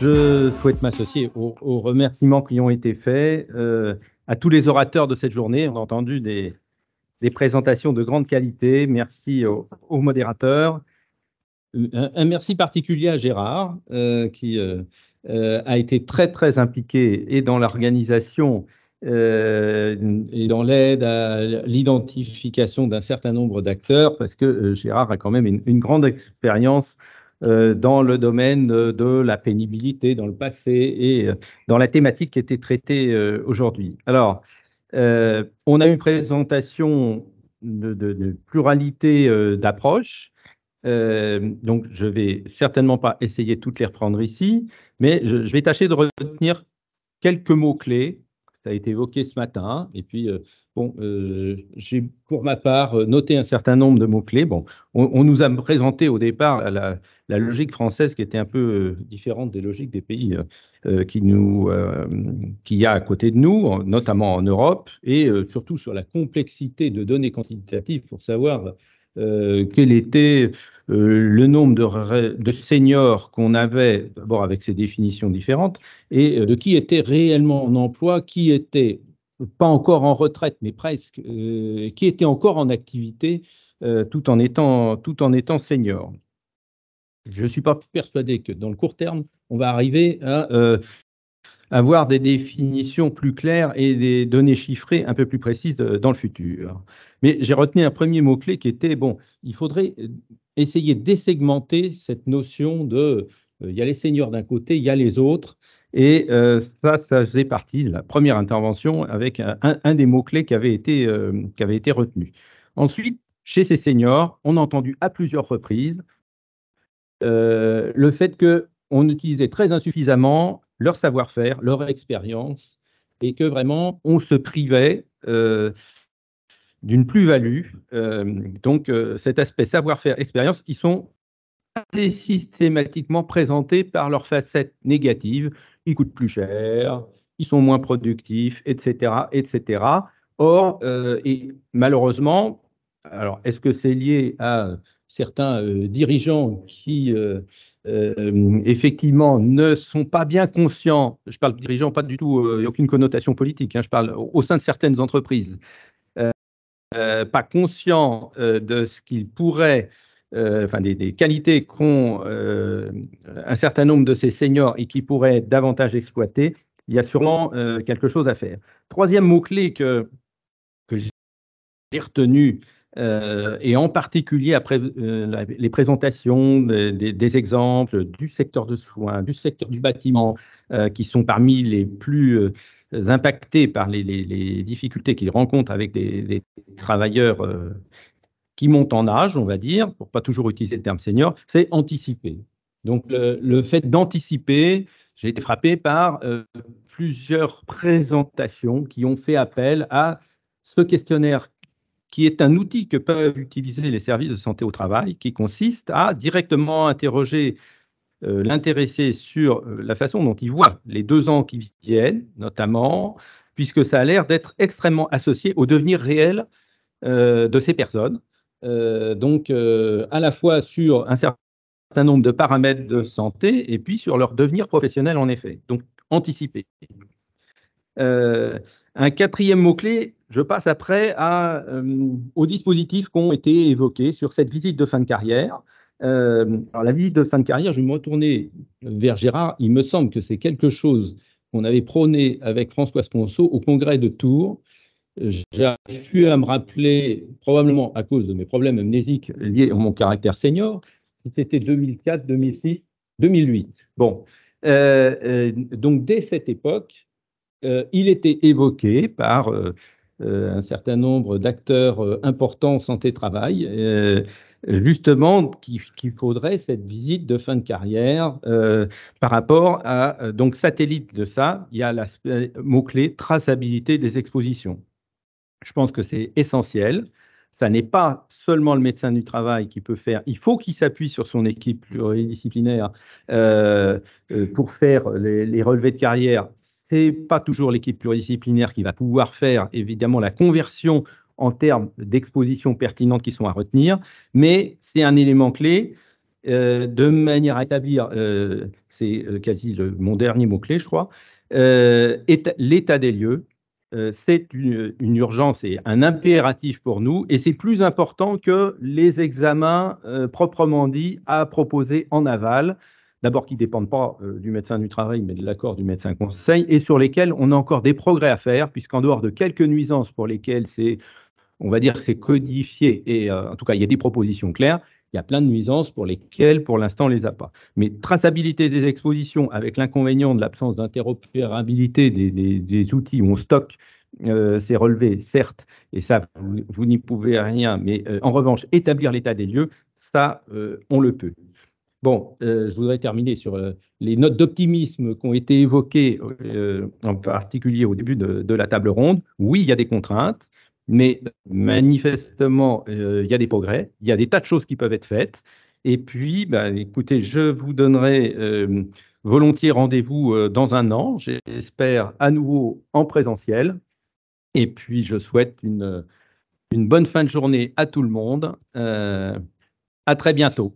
Je souhaite m'associer aux, remerciements qui ont été faits euh, à tous les orateurs de cette journée. On a entendu des, présentations de grande qualité. Merci aux, modérateurs. Un, merci particulier à Gérard, euh, qui euh, a été très, très impliqué et dans l'organisation et dans l'aide à l'identification d'un certain nombre d'acteurs, parce que Gérard a quand même une grande expérience euh, dans le domaine euh, de la pénibilité dans le passé et euh, dans la thématique qui était traitée aujourd'hui. Alors, on a une présentation de, pluralité d'approches. donc, je ne vais certainement pas essayer toutes les reprendre ici, mais je vais tâcher de retenir quelques mots-clés ça a été évoqué ce matin. Et puis, euh, bon, euh, j'ai pour ma part euh, noté un certain nombre de mots-clés. Bon, on, nous a présenté au départ la, logique française qui était un peu différente des logiques des pays qui nous, qu'il y a à côté de nous, notamment en Europe, et surtout sur la complexité de données quantitatives pour savoir quelle était euh, le nombre de, seniors qu'on avait, d'abord avec ces définitions différentes, et euh, de qui était réellement en emploi, qui était pas encore en retraite, mais presque, euh, qui était encore en activité tout, en étant, tout en étant senior. Je ne suis pas persuadé que dans le court terme, on va arriver à avoir des définitions plus claires et des données chiffrées un peu plus précises euh, dans le futur. Mais j'ai retenu un premier mot-clé qui était, bon, il faudrait euh, essayer de déségmenter cette notion de, euh, il y a les seniors d'un côté, il y a les autres. Et ça, ça faisait partie de la première intervention avec un, des mots-clés qui, avait été, qui avait été retenu. Ensuite, chez ces seniors, on a entendu à plusieurs reprises le fait qu'on utilisait très insuffisamment leur savoir-faire, leur expérience, et que vraiment on se privait euh, d'une plus-value. Euh, donc euh, cet aspect savoir-faire, expérience, ils sont assez systématiquement présentés par leur facette négative. Ils coûtent plus cher, ils sont moins productifs, etc., etc. Or, et malheureusement, alors est-ce que c'est lié à certains euh, dirigeants qui, euh, euh, effectivement, ne sont pas bien conscients, je parle de dirigeants, pas du tout, il n'y a aucune connotation politique, hein, je parle au sein de certaines entreprises, pas conscients de ce qu'ils pourraient enfin des, qualités qu'ont un certain nombre de ces seniors et qui pourraient davantage exploiter, il y a sûrement quelque chose à faire. Troisième mot-clé que, que j'ai retenu euh, et en particulier après euh, les présentations des, exemples du secteur de soins, du secteur du bâtiment, euh, qui sont parmi les plus impactés par les, difficultés qu'ils rencontrent avec des, travailleurs qui montent en âge, on va dire, pour pas toujours utiliser le terme senior, c'est anticiper. Donc le, le fait d'anticiper, j'ai été frappé par plusieurs présentations qui ont fait appel à ce questionnaire qui est un outil que peuvent utiliser les services de santé au travail, qui consiste à directement interroger euh, l'intéressé sur euh, la façon dont il voit les deux ans qui viennent, notamment, puisque ça a l'air d'être extrêmement associé au devenir réel euh, de ces personnes. donc, à la fois sur un certain nombre de paramètres de santé et puis sur leur devenir professionnel, en effet. Donc, anticiper. un quatrième mot-clé je passe après à, euh, aux dispositifs qui ont été évoqués sur cette visite de fin de carrière. Euh, alors la visite de fin de carrière, je vais me retourner vers Gérard. Il me semble que c'est quelque chose qu'on avait prôné avec François Sponso au congrès de Tours. J'ai plus à me rappeler, probablement à cause de mes problèmes amnésiques liés à mon caractère senior, c'était 2004, 2006, 2008. Bon, euh, donc dès cette époque, il était évoqué par euh, un certain nombre d'acteurs euh, importants santé-travail, euh, justement qu'il faudrait cette visite de fin de carrière par rapport à, donc satellite de ça, il y a le mot-clé traçabilité des expositions. Je pense que c'est essentiel. Ça n'est pas seulement le médecin du travail qui peut faire. Il faut qu'il s'appuie sur son équipe pluridisciplinaire pour faire les, relevés de carrière n'est pas toujours l'équipe pluridisciplinaire qui va pouvoir faire évidemment la conversion en termes d'expositions pertinentes qui sont à retenir, mais c'est un élément clé euh, de manière à établir, euh, c'est euh, quasi mon dernier mot-clé, je crois, l'état des lieux. c'est une, une, urgence et un impératif pour nous, et c'est plus important que les examens proprement dits à proposer en aval d'abord qui ne dépendent pas euh, du médecin du travail, mais de l'accord du médecin conseil, et sur lesquels on a encore des progrès à faire, puisqu'en dehors de quelques nuisances pour lesquelles c'est, on va dire que c'est codifié, et euh, en tout cas, il y a des propositions claires, il y a plein de nuisances pour lesquelles, pour l'instant, on ne les a pas. Mais traçabilité des expositions, avec l'inconvénient de l'absence d'interopérabilité des, outils où on stocke euh, c'est relevé, certes, et ça, vous, n'y pouvez rien, mais euh, en revanche, établir l'état des lieux, ça, on le peut. Bon, euh, je voudrais terminer sur euh, les notes d'optimisme qui ont été évoquées, euh, en particulier au début de, la table ronde. Oui, il y a des contraintes, mais manifestement, il y a des progrès, il y a des tas de choses qui peuvent être faites. Et puis, bah, écoutez, je vous donnerai volontiers rendez-vous dans un an, j'espère à nouveau en présentiel. Et puis, je souhaite une, une bonne fin de journée à tout le monde. à très bientôt.